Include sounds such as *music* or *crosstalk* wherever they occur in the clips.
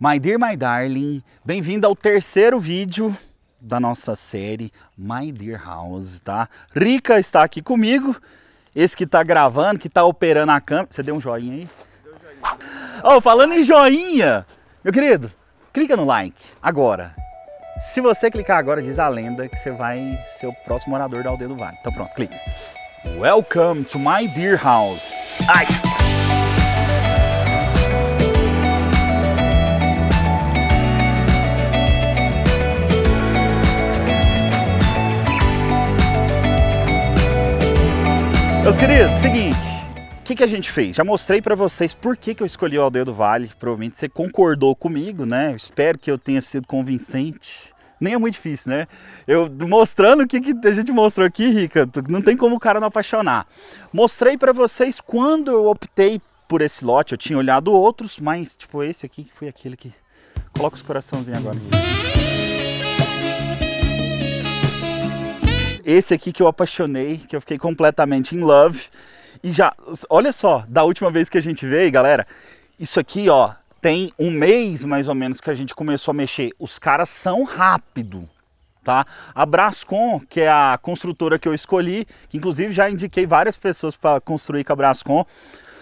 My Dear My Darling, bem-vindo ao terceiro vídeo da nossa série My Dear House, tá? Rica está aqui comigo, esse que tá gravando, que tá operando a câmera. Você deu um joinha aí? Deu um joinha. Oh, falando em joinha, meu querido, clica no like agora. Se você clicar agora, diz a lenda que você vai ser o próximo morador da Aldeia do Vale. Então pronto, clica. Welcome to my dear house. Ai! Meus queridos, seguinte. O que, que a gente fez? Já mostrei para vocês por que, que eu escolhi o Aldeia do Vale. Provavelmente você concordou comigo, né? Eu espero que eu tenha sido convincente. Nem é muito difícil, né? Eu mostrando o que, que a gente mostrou aqui, Rica, não tem como o cara não apaixonar. Mostrei para vocês quando eu optei por esse lote. Eu tinha olhado outros, mas tipo esse aqui que foi aquele que... Coloca os coraçãozinhos agora. Esse aqui que eu apaixonei, que eu fiquei completamente in love. E já, olha só, da última vez que a gente veio, galera, isso aqui, ó, tem um mês mais ou menos que a gente começou a mexer. Os caras são rápido, tá? A Brascom, que é a construtora que eu escolhi, que inclusive já indiquei várias pessoas para construir com a Brascom.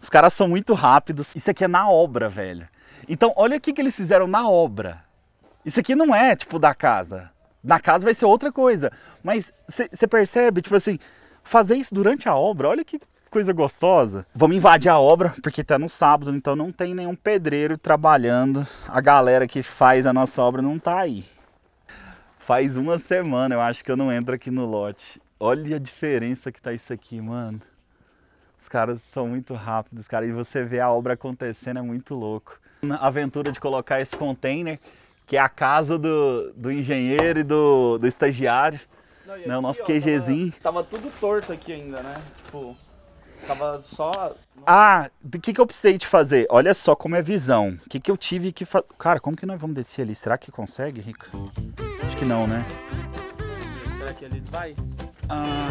Os caras são muito rápidos. Isso aqui é na obra, velho. Então, olha o que eles fizeram na obra. Isso aqui não é tipo da casa. Na casa vai ser outra coisa. Mas você percebe, tipo assim, fazer isso durante a obra, olha que coisa gostosa. Vamos invadir a obra, porque tá no sábado, então não tem nenhum pedreiro trabalhando. A galera que faz a nossa obra não tá aí. Faz uma semana, eu acho que eu não entro aqui no lote. Olha a diferença que tá isso aqui, mano. Os caras são muito rápidos, cara, e você vê a obra acontecendo é muito louco. Na aventura de colocar esse container, que é a casa do, do engenheiro e do, do estagiário. Não, né? o nosso QGzinho. Tava, tava, tudo torto aqui ainda, né? Tipo, tava só. Ah, o que, que eu precisei de fazer? Olha só como é visão. O que, que eu tive que fazer. Cara, como que nós vamos descer ali? Será que consegue, Rico? Acho que não, né? Será que ele vai? Ah.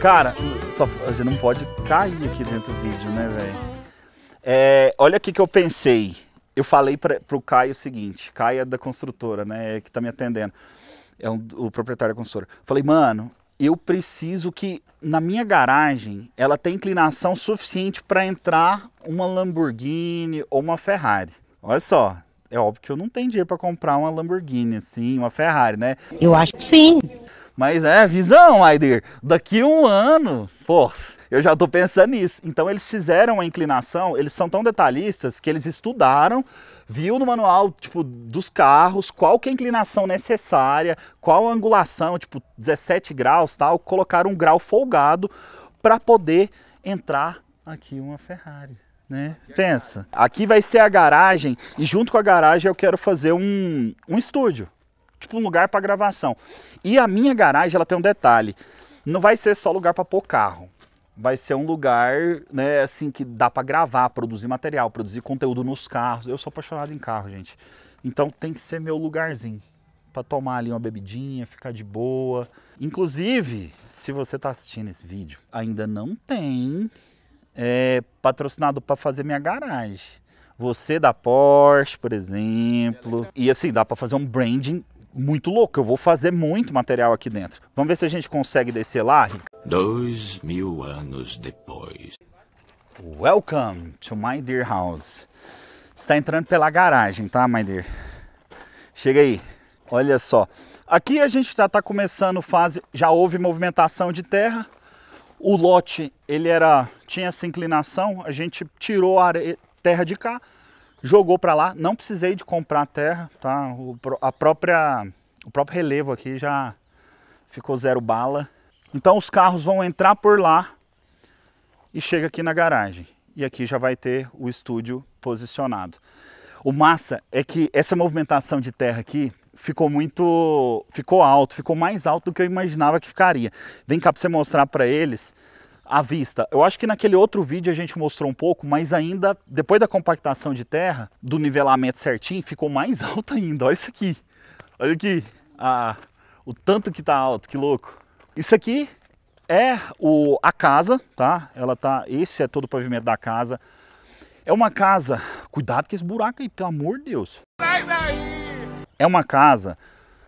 Cara, só, a gente não pode cair aqui dentro do vídeo, né, velho? É, olha o que eu pensei eu falei para o Caio o seguinte, Caio é da construtora, né, é que está me atendendo, é um, o proprietário da construtora. Falei, mano, eu preciso que na minha garagem ela tenha inclinação suficiente para entrar uma Lamborghini ou uma Ferrari. Olha só, é óbvio que eu não tenho dinheiro para comprar uma Lamborghini, assim, uma Ferrari, né? Eu acho que sim. Mas é, visão, Aider, daqui um ano, pô, eu já estou pensando nisso. Então eles fizeram a inclinação, eles são tão detalhistas que eles estudaram, viu no manual tipo dos carros qual que é a inclinação necessária, qual a angulação, tipo 17 graus, tal, colocaram um grau folgado para poder entrar aqui uma Ferrari. Né? Aqui Pensa, é aqui vai ser a garagem e junto com a garagem eu quero fazer um, um estúdio, tipo um lugar para gravação. E a minha garagem ela tem um detalhe, não vai ser só lugar para pôr carro vai ser um lugar, né, assim, que dá para gravar, produzir material, produzir conteúdo nos carros. Eu sou apaixonado em carro, gente. Então tem que ser meu lugarzinho para tomar ali uma bebidinha, ficar de boa. Inclusive, se você está assistindo esse vídeo, ainda não tem é, patrocinado para fazer minha garagem. Você da Porsche, por exemplo. E assim, dá para fazer um branding muito louco. Eu vou fazer muito material aqui dentro. Vamos ver se a gente consegue descer lá. Dois mil anos depois. Welcome to my dear house. Está entrando pela garagem, tá, my dear? Chega aí. Olha só. Aqui a gente já está começando fase. Já houve movimentação de terra. O lote ele era tinha essa inclinação. A gente tirou a terra de cá jogou para lá, não precisei de comprar terra, tá? O, a própria, o próprio relevo aqui já ficou zero bala. Então os carros vão entrar por lá e chega aqui na garagem. E aqui já vai ter o estúdio posicionado. O massa é que essa movimentação de terra aqui ficou muito, ficou alto, ficou mais alto do que eu imaginava que ficaria. Vem cá para você mostrar para eles à vista. Eu acho que naquele outro vídeo a gente mostrou um pouco, mas ainda depois da compactação de terra, do nivelamento certinho, ficou mais *laughs* alta ainda. Olha isso aqui. Olha aqui ah, o tanto que tá alto, que louco. Isso aqui é o, a casa, tá? Ela tá, esse é todo o pavimento da casa. É uma casa, cuidado com esse buraco aí, pelo amor de Deus. daí! É uma casa,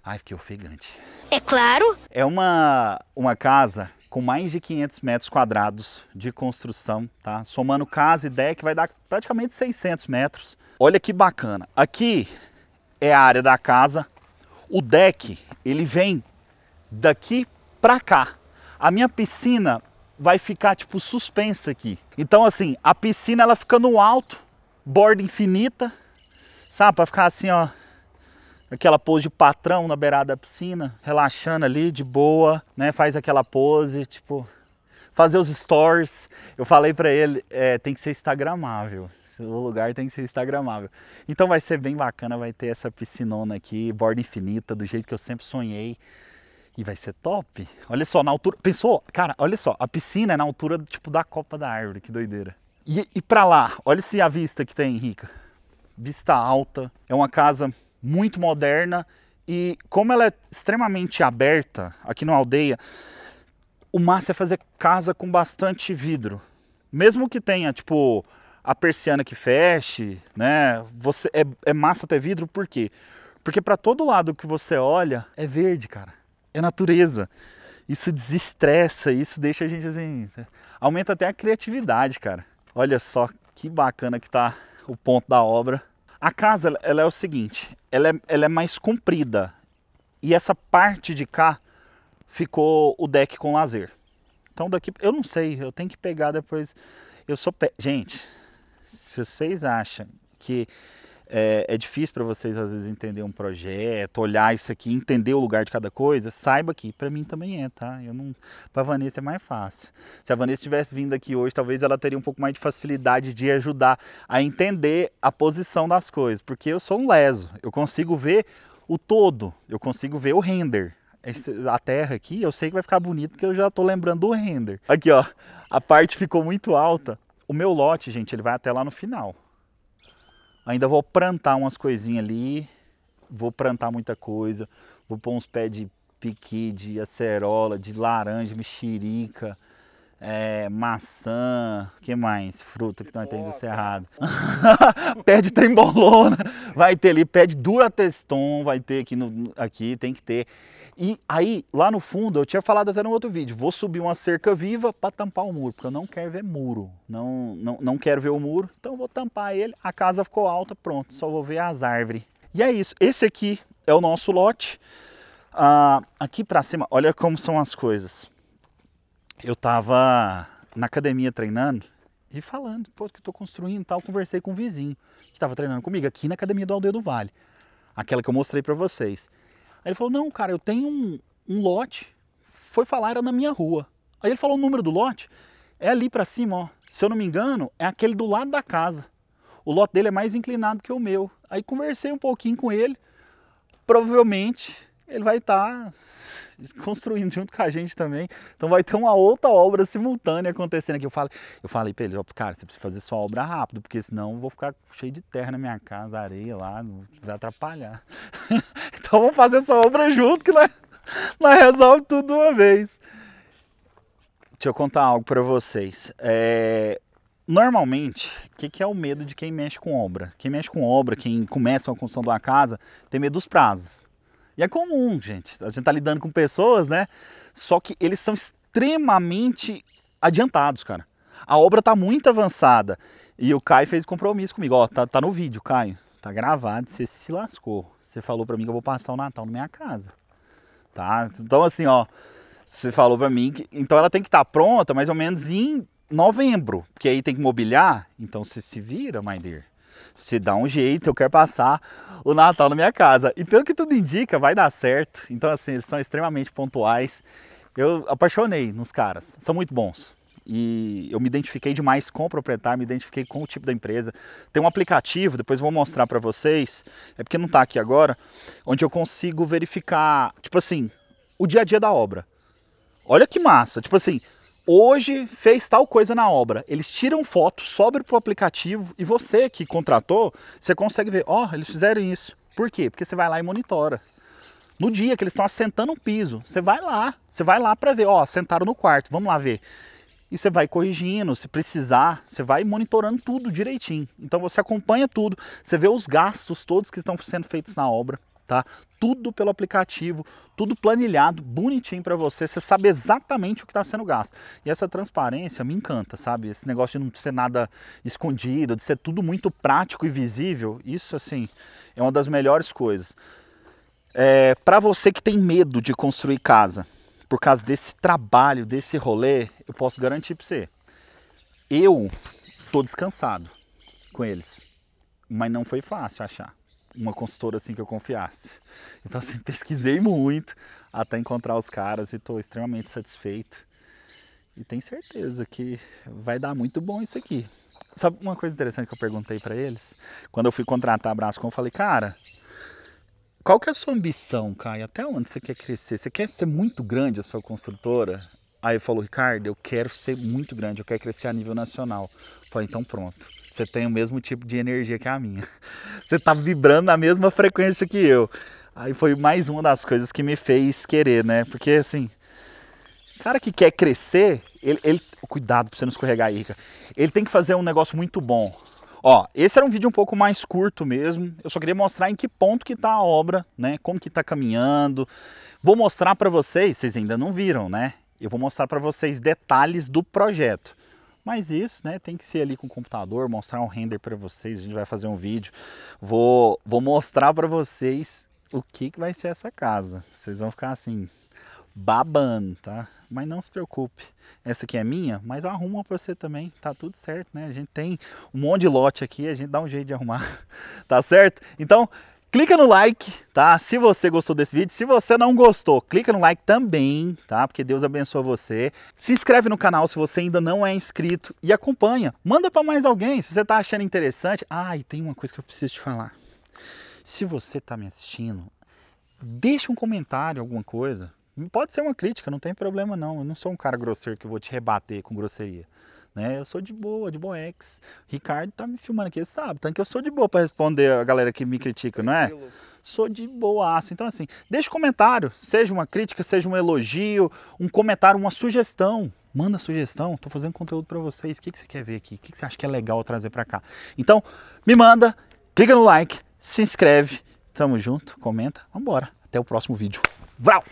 ai fiquei ofegante. É claro. É uma, uma casa com mais de 500 metros quadrados de construção, tá? Somando casa e deck vai dar praticamente 600 metros. Olha que bacana. Aqui é a área da casa. O deck, ele vem daqui para cá. A minha piscina vai ficar tipo suspensa aqui. Então assim, a piscina ela fica no alto, borda infinita, sabe? Para ficar assim, ó, aquela pose de patrão na beirada da piscina, relaxando ali de boa, né? Faz aquela pose, tipo, fazer os stories. Eu falei para ele, é, tem que ser instagramável. O lugar tem que ser instagramável. Então vai ser bem bacana, vai ter essa piscinona aqui, borda infinita, do jeito que eu sempre sonhei. E vai ser top. Olha só, na altura. Pensou? Cara, olha só, a piscina é na altura tipo da copa da árvore, que doideira. E, e para lá, olha se a vista que tem, Rica. Vista alta. É uma casa muito moderna e como ela é extremamente aberta aqui na aldeia, o massa é fazer casa com bastante vidro. Mesmo que tenha, tipo, a persiana que feche, né? Você é, é massa ter vidro por quê? Porque para todo lado que você olha é verde, cara. É natureza. Isso desestressa, isso deixa a gente assim, aumenta até a criatividade, cara. Olha só que bacana que tá o ponto da obra. A casa, ela é o seguinte, ela é, ela é mais comprida e essa parte de cá ficou o deck com lazer. Então daqui, eu não sei, eu tenho que pegar depois. Eu sou, pé, gente, se vocês acham que é, é difícil para vocês às vezes entender um projeto, olhar isso aqui, entender o lugar de cada coisa, saiba que para mim também é, tá? Eu não, para Vanessa é mais fácil. Se a Vanessa tivesse vindo aqui hoje, talvez ela teria um pouco mais de facilidade de ajudar a entender a posição das coisas, porque eu sou um leso, eu consigo ver o todo, eu consigo ver o render, esse, a terra aqui, eu sei que vai ficar bonito porque eu já tô lembrando do render. Aqui, ó, a parte ficou muito alta. O meu lote, gente, ele vai até lá no final. Ainda vou plantar umas coisinhas ali, vou plantar muita coisa, vou pôr uns pés de piqui, de acerola, de laranja, mexerica, é, maçã, que mais? Fruta que não temos do cerrado. *laughs* pé de trembolona, vai ter ali, pé de teston, vai ter aqui, no, aqui, tem que ter. E aí, lá no fundo, eu tinha falado até no outro vídeo, vou subir uma cerca viva para tampar o muro, porque eu não quero ver muro, não, não, não quero ver o muro, então vou tampar ele, a casa ficou alta, pronto, só vou ver as árvores. E é isso, esse aqui é o nosso lote. Ah, aqui para cima, olha como são as coisas eu estava na academia treinando e falando, pô, que estou construindo e tal, conversei com um vizinho que estava treinando comigo aqui na academia do Aldeia do Vale, aquela que eu mostrei para vocês. Aí ele falou, não, cara, eu tenho um, um lote, foi falar, era na minha rua. Aí ele falou o número do lote, é ali para cima, ó. Se eu não me engano, é aquele do lado da casa. O lote dele é mais inclinado que o meu. Aí conversei um pouquinho com ele. Provavelmente ele vai estar tá *laughs* construindo junto com a gente também. Então vai ter uma outra obra simultânea acontecendo aqui. Eu falei, eu falei para eles, ó, cara, você precisa fazer sua obra rápido, porque senão eu vou ficar cheio de terra na minha casa, areia lá, vai atrapalhar. *laughs* então vamos fazer essa obra junto que nós, nós resolve tudo de uma vez. Deixa eu contar algo para vocês. É, normalmente, o que, que, é o medo de quem mexe com obra? Quem mexe com obra, quem começa a construção de uma casa, tem medo dos prazos. E é comum, gente. A gente tá lidando com pessoas, né? Só que eles são extremamente adiantados, cara. A obra tá muito avançada. E o Caio fez compromisso comigo. Ó, tá, tá no vídeo, Caio. Tá gravado, você se lascou. Você falou para mim que eu vou passar o Natal na minha casa. Tá? Então assim, ó, você falou para mim que então ela tem que estar tá pronta mais ou menos em novembro, porque aí tem que mobiliar, então você se vira, my dear se dá um jeito, eu quero passar o Natal na minha casa. E pelo que tudo indica, vai dar certo. Então, assim, eles são extremamente pontuais. Eu apaixonei nos caras, são muito bons. E eu me identifiquei demais com o proprietário, me identifiquei com o tipo da empresa. Tem um aplicativo, depois vou mostrar para vocês, é porque não está aqui agora, onde eu consigo verificar, tipo assim, o dia a dia da obra. Olha que massa, tipo assim, hoje fez tal coisa na obra. Eles tiram foto, sobre para o aplicativo e você que contratou, você consegue ver, ó, oh, eles fizeram isso. Por quê? Porque você vai lá e monitora. No dia que eles estão assentando o piso, você vai lá, você vai lá para ver, ó, oh, assentaram no quarto, vamos lá ver. E você vai corrigindo, se precisar, você vai monitorando tudo direitinho. Então você acompanha tudo, você vê os gastos todos que estão sendo feitos na obra tá? Tudo pelo aplicativo, tudo planilhado, bonitinho para você, você sabe exatamente o que está sendo gasto. E essa transparência me encanta, sabe? Esse negócio de não ser nada escondido, de ser tudo muito prático e visível, isso assim é uma das melhores coisas. É, para você que tem medo de construir casa, por causa desse trabalho, desse rolê, eu posso garantir para você. Eu tô descansado com eles, mas não foi fácil achar uma consultora assim que eu confiasse. Então assim, *laughs* pesquisei muito até encontrar os caras e estou extremamente satisfeito. E tenho certeza que vai dar muito bom isso aqui. Sabe uma coisa interessante que eu perguntei para eles? Quando eu fui contratar a Brascom, eu falei, cara, qual que é a sua ambição, Caio? Até onde você quer crescer? Você quer ser muito grande a sua construtora? Aí falou, Ricardo, eu quero ser muito grande, eu quero crescer a nível nacional. Eu falei, então pronto, você tem o mesmo tipo de energia que a minha. *laughs* Você tá vibrando na mesma frequência que eu. Aí foi mais uma das coisas que me fez querer, né? Porque assim, cara que quer crescer, ele, ele cuidado para você não escorregar aí, cara. Ele tem que fazer um negócio muito bom. Ó, esse era um vídeo um pouco mais curto mesmo. Eu só queria mostrar em que ponto que tá a obra, né? Como que tá caminhando. Vou mostrar para vocês, vocês ainda não viram, né? Eu vou mostrar para vocês detalhes do projeto. Mas isso, né, tem que ser ali com o computador, mostrar um render para vocês, a gente vai fazer um vídeo. Vou, vou mostrar para vocês o que, que vai ser essa casa. Vocês vão ficar assim, babando, tá? Mas não se preocupe, essa aqui é minha, mas arruma para você também, tá tudo certo, né? A gente tem um monte de lote aqui, a gente dá um jeito de arrumar, *laughs* tá certo? Então, Clica no like, tá? Se você gostou desse vídeo, se você não gostou, clica no like também, tá? Porque Deus abençoa você. Se inscreve no canal se você ainda não é inscrito e acompanha. Manda para mais alguém se você tá achando interessante. Ah, e tem uma coisa que eu preciso te falar. Se você tá me assistindo, deixa um comentário, alguma coisa. Pode ser uma crítica, não tem problema não. Eu não sou um cara grosseiro que vou te rebater com grosseria né? Eu sou de boa, de boex. Ricardo tá me filmando aqui, ele sabe, tanto que eu sou de boa para responder a galera que me critica, não é? Sou de boaça. Então, assim, deixa um comentário, seja uma crítica, seja um elogio, um comentário, uma sugestão. Manda sugestão, tô fazendo conteúdo para vocês. O que, que você quer ver aqui? O que, que você acha que é legal trazer para cá? Então, me manda, clica no like, se inscreve. Tamo junto, comenta, vambora. Até o próximo vídeo. Brau!